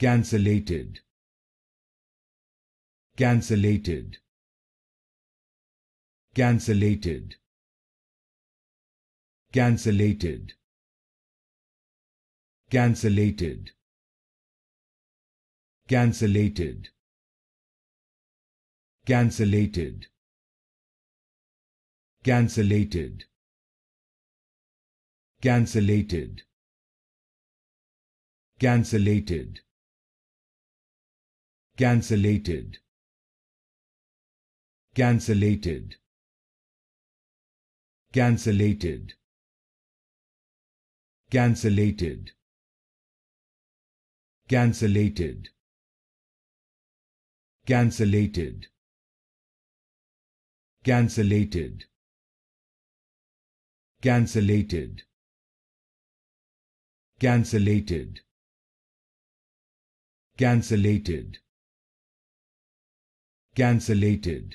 cancellated cancellated cancellated cancellated cancellated cancellated cancellated cancellated cancellated cancellated cancellated cancellated cancellated cancellated cancellated cancellated cancellated cancellated cancellated cancellated cancellated